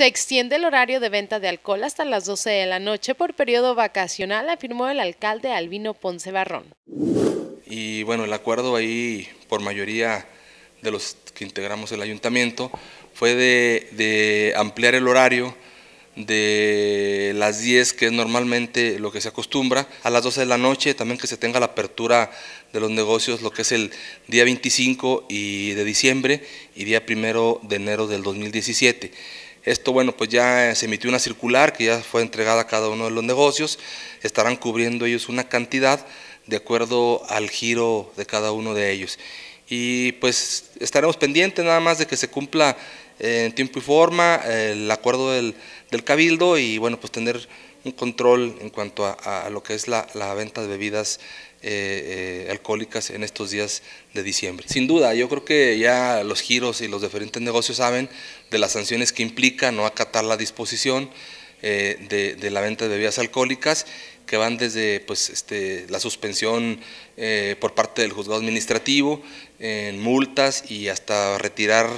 Se extiende el horario de venta de alcohol hasta las 12 de la noche por periodo vacacional, afirmó el alcalde Albino Ponce Barrón. Y bueno, el acuerdo ahí, por mayoría de los que integramos el ayuntamiento, fue de, ampliar el horario de las 10, que es normalmente lo que se acostumbra, a las 12 de la noche, también que se tenga la apertura de los negocios, lo que es el día 25 y de diciembre y día 1 de enero del 2017. Esto, bueno, pues ya eh, se emitió una circular que ya fue entregada a cada uno de los negocios. Estarán cubriendo ellos una cantidad de acuerdo al giro de cada uno de ellos y pues estaremos pendientes nada más de que se cumpla en tiempo y forma eh, el acuerdo del, cabildo y bueno, pues tener un control en cuanto a, lo que es la, venta de bebidas eh, eh, alcohólicas en estos días de diciembre. Sin duda, yo creo que ya los giros y los diferentes negocios saben de las sanciones que implica no acatar la disposición de la venta de bebidas alcohólicas que van desde pues, este, la suspensión eh, por parte del juzgado administrativo, en multas y hasta retirar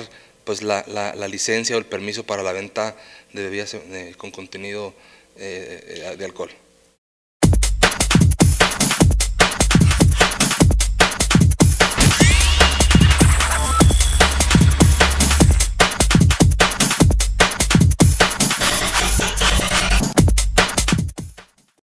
pues, la, licencia o el permiso para la venta de bebidas eh, con contenido eh, de alcohol.